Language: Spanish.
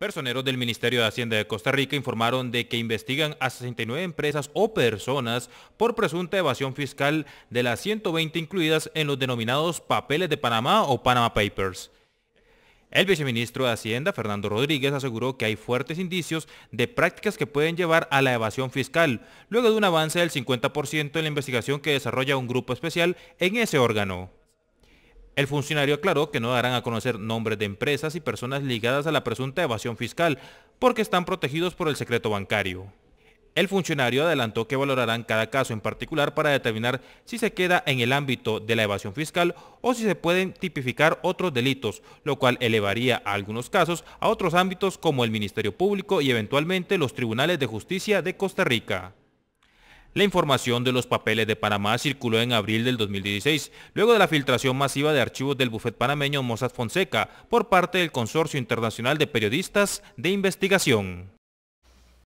Personeros del Ministerio de Hacienda de Costa Rica informaron de que investigan a 69 empresas o personas por presunta evasión fiscal de las 120 incluidas en los denominados papeles de Panamá o Panama Papers. El viceministro de Hacienda, Fernando Rodríguez, aseguró que hay fuertes indicios de prácticas que pueden llevar a la evasión fiscal, luego de un avance del 50% en la investigación que desarrolla un grupo especial en ese órgano. El funcionario aclaró que no darán a conocer nombres de empresas y personas ligadas a la presunta evasión fiscal, porque están protegidos por el secreto bancario. El funcionario adelantó que valorarán cada caso en particular para determinar si se queda en el ámbito de la evasión fiscal o si se pueden tipificar otros delitos, lo cual elevaría algunos casos a otros ámbitos como el Ministerio Público y eventualmente los Tribunales de Justicia de Costa Rica. La información de los papeles de Panamá circuló en abril del 2016, luego de la filtración masiva de archivos del bufet panameño Mossad Fonseca por parte del Consorcio Internacional de Periodistas de Investigación.